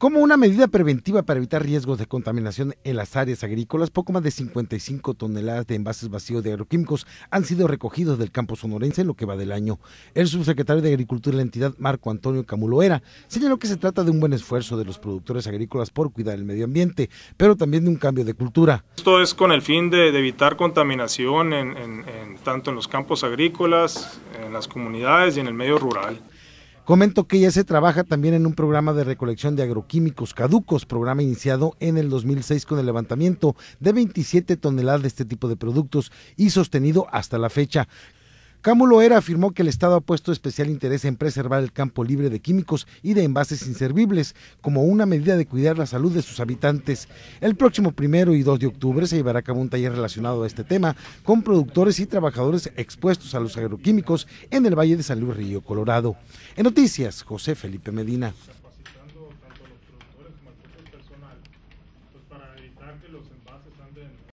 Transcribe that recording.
Como una medida preventiva para evitar riesgos de contaminación en las áreas agrícolas, poco más de 55 toneladas de envases vacíos de agroquímicos han sido recogidos del campo sonorense en lo que va del año. El subsecretario de Agricultura de la entidad, Marco Antonio Camuloera, señaló que se trata de un buen esfuerzo de los productores agrícolas por cuidar el medio ambiente, pero también de un cambio de cultura. Esto es con el fin de, evitar contaminación en, tanto en los campos agrícolas, en las comunidades y en el medio rural. Comento que ya se trabaja también en un programa de recolección de agroquímicos caducos, programa iniciado en el 2006 con el levantamiento de 27 toneladas de este tipo de productos y sostenido hasta la fecha. Era afirmó que el Estado ha puesto especial interés en preservar el campo libre de químicos y de envases inservibles, como una medida de cuidar la salud de sus habitantes. El próximo primero y 2 de octubre se llevará a cabo un taller relacionado a este tema con productores y trabajadores expuestos a los agroquímicos en el Valle de San Luis Río, Colorado. En noticias, José Felipe Medina.